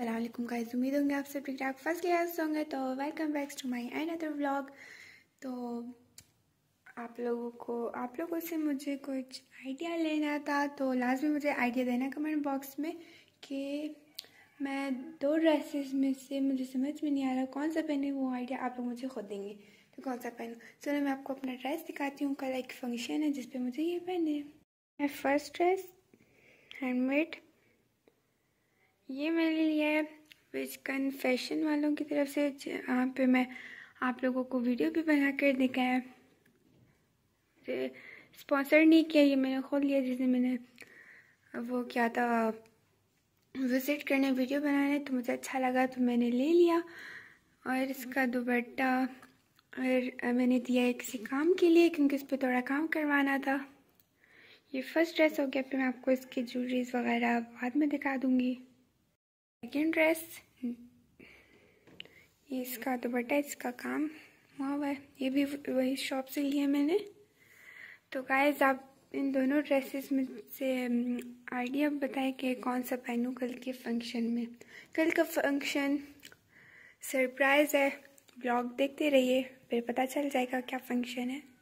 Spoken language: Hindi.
अल्लाम का उम्मीद होंगे आप सब ठीक फर्स्ट क्लास होंगे तो welcome back to my and other blog तो आप लोगों को आप लोगों से मुझे कुछ आइडिया लेना था तो लास्ट में मुझे आइडिया देना कमेंट बॉक्स में कि मैं दो ड्रेसेस में से मुझे समझ में नहीं आ रहा कौन सा पहने वो आइडिया आप लोग मुझे खुद देंगे तो कौन सा पहनूँ चलो मैं आपको अपना ड्रेस दिखाती हूँ कल एक फंक्शन है जिसपे मुझे ये पहने फर्स्ट ड्रेस हैंडमेड ये मैंने लिया है विस्कन फैशन वालों की तरफ से यहाँ पे मैं आप लोगों को वीडियो भी बना कर दिखाया स्पॉन्सर नहीं किया ये मैंने खोल लिया जिसने मैंने वो किया था विज़िट करने वीडियो बनाने तो मुझे अच्छा लगा तो मैंने ले लिया और इसका दुपट्टा और मैंने दिया है किसी काम के लिए क्योंकि इस पर थोड़ा काम करवाना था ये फर्स्ट ड्रेस हो गया फिर मैं आपको इसकी ज्वेलरीज वगैरह बाद में दिखा दूँगी सेकेंड ड्रेस ये इसका दुपट्टा इसका काम हुआ हुआ है ये भी वही शॉप से लिया मैंने तो गाइज आप इन दोनों ड्रेसेस में से आइडिया um, बताएं कि कौन सा पहनूँ कल के फंक्शन में कल का फंक्शन सरप्राइज़ है ब्लॉग देखते रहिए फिर पता चल जाएगा क्या फंक्शन है